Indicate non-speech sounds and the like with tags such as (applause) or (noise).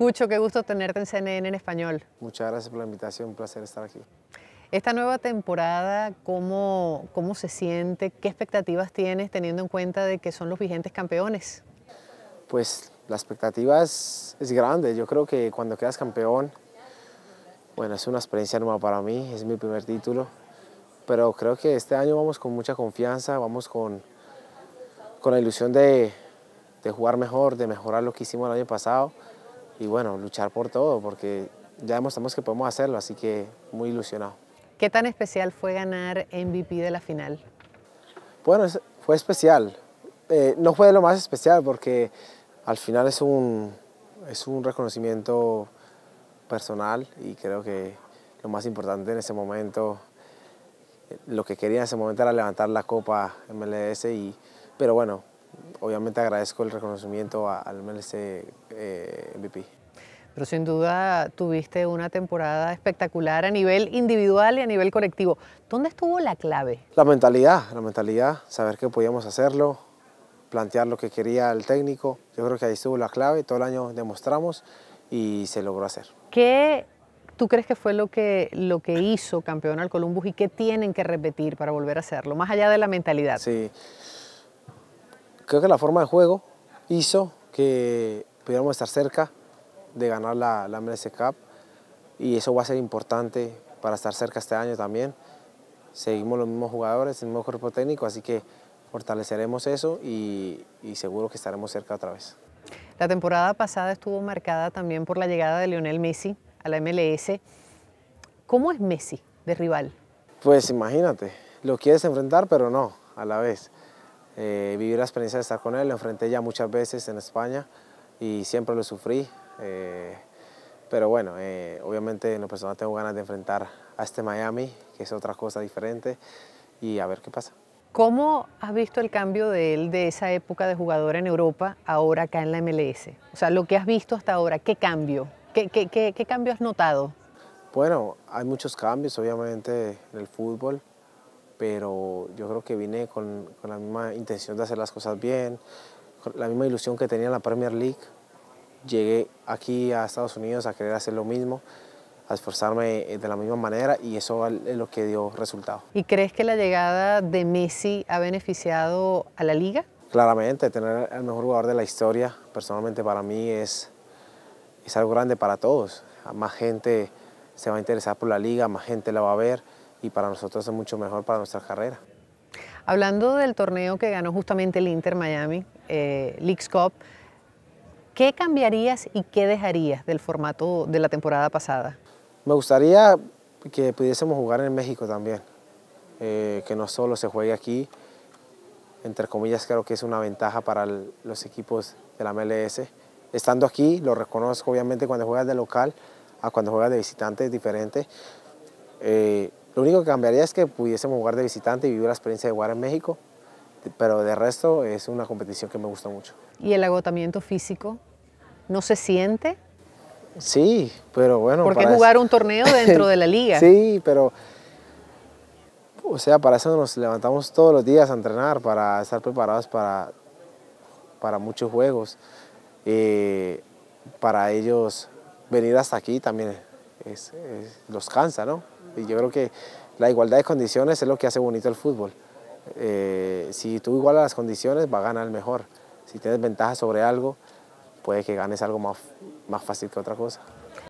Cucho, qué gusto tenerte en CNN en español. Muchas gracias por la invitación, un placer estar aquí. Esta nueva temporada, ¿cómo, cómo se siente? ¿Qué expectativas tienes teniendo en cuenta de que son los vigentes campeones? Pues la expectativa es, grande. Yo creo que cuando quedas campeón, bueno, es una experiencia nueva para mí, es mi primer título, pero creo que este año vamos con mucha confianza, vamos con, con la ilusión de, de jugar mejor, de mejorar lo que hicimos el año pasado y bueno, luchar por todo, porque ya demostramos que podemos hacerlo, así que muy ilusionado. ¿Qué tan especial fue ganar MVP de la final? Bueno, fue especial. Eh, no fue lo más especial porque al final es un, es un reconocimiento personal y creo que lo más importante en ese momento, lo que quería en ese momento era levantar la copa MLS, y, pero bueno, obviamente agradezco el reconocimiento al MLC este, eh, MVP. Pero sin duda tuviste una temporada espectacular a nivel individual y a nivel colectivo. ¿Dónde estuvo la clave? La mentalidad, la mentalidad, saber que podíamos hacerlo, plantear lo que quería el técnico. Yo creo que ahí estuvo la clave, todo el año demostramos y se logró hacer. ¿Qué tú crees que fue lo que, lo que hizo campeón al Columbus y qué tienen que repetir para volver a hacerlo, más allá de la mentalidad? Sí. Creo que la forma de juego hizo que pudiéramos estar cerca de ganar la, la MLS Cup y eso va a ser importante para estar cerca este año también. Seguimos los mismos jugadores, el mismo cuerpo técnico, así que fortaleceremos eso y, y seguro que estaremos cerca otra vez. La temporada pasada estuvo marcada también por la llegada de Lionel Messi a la MLS. ¿Cómo es Messi de rival? Pues imagínate, lo quieres enfrentar pero no, a la vez eh, viví la experiencia de estar con él, lo enfrenté ya muchas veces en España y siempre lo sufrí. Eh, pero bueno, eh, obviamente en lo personal tengo ganas de enfrentar a este Miami, que es otra cosa diferente, y a ver qué pasa. ¿Cómo has visto el cambio de él de esa época de jugador en Europa ahora acá en la MLS? O sea, lo que has visto hasta ahora, ¿qué cambio? ¿Qué, qué cambio has notado? Bueno, hay muchos cambios, obviamente, en el fútbol pero yo creo que vine con, la misma intención de hacer las cosas bien, con la misma ilusión que tenía en la Premier League. Llegué aquí a Estados Unidos a querer hacer lo mismo, a esforzarme eh, de la misma manera y eso es lo que dio resultado. ¿Y crees que la llegada de Messi ha beneficiado a la liga? Claramente, tener al mejor jugador de la historia, personalmente para mí es, es algo grande para todos. más gente se va a interesar por la liga, más gente la va a ver y para nosotros es mucho mejor para nuestra carrera. Hablando del torneo que ganó justamente el Inter Miami, eh, Leagues Cup, ¿qué cambiarías y qué dejarías del formato de la temporada pasada? Me gustaría que pudiésemos jugar en México también, eh, que no solo se juegue aquí, entre comillas creo que es una ventaja para los equipos de la MLS. Estando aquí, lo reconozco obviamente cuando juegas de local a cuando juegas de visitante es diferente. Eh, lo único que cambiaría es que pudiésemos jugar de visitante y vivir la experiencia de jugar en México, pero de resto es una competición que me gusta mucho. ¿Y el agotamiento físico no se siente? Sí, pero bueno. ¿Por qué jugar un torneo dentro de la (laughs) liga? sí, pero. O sea, para eso nos levantamos todos los días a entrenar, para estar preparados para, para muchos juegos. Eh, para ellos venir hasta aquí también los cansa, ¿no? Y yo creo que la igualdad de condiciones es lo que hace bonito el fútbol. Eh, si tú igualas las condiciones, va a ganar el mejor. Si tienes ventaja sobre algo, puede que ganes algo más fácil que otra cosa.